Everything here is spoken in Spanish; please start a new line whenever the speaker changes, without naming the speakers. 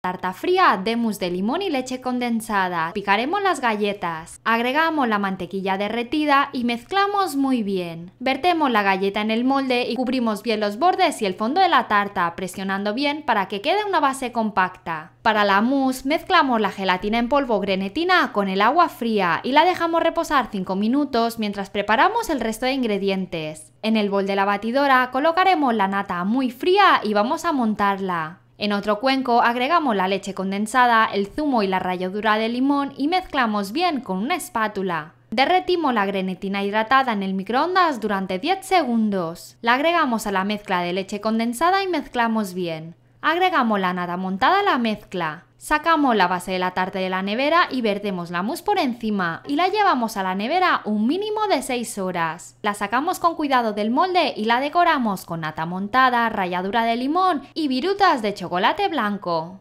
Tarta fría, mousse de limón y leche condensada. Picaremos las galletas. Agregamos la mantequilla derretida y mezclamos muy bien. Vertemos la galleta en el molde y cubrimos bien los bordes y el fondo de la tarta, presionando bien para que quede una base compacta. Para la mousse, mezclamos la gelatina en polvo grenetina con el agua fría y la dejamos reposar 5 minutos mientras preparamos el resto de ingredientes. En el bol de la batidora colocaremos la nata muy fría y vamos a montarla. En otro cuenco agregamos la leche condensada, el zumo y la ralladura de limón y mezclamos bien con una espátula. Derretimos la grenetina hidratada en el microondas durante 10 segundos. La agregamos a la mezcla de leche condensada y mezclamos bien. Agregamos la nata montada a la mezcla. Sacamos la base de la tarta de la nevera y vertemos la mousse por encima y la llevamos a la nevera un mínimo de 6 horas. La sacamos con cuidado del molde y la decoramos con nata montada, ralladura de limón y virutas de chocolate blanco.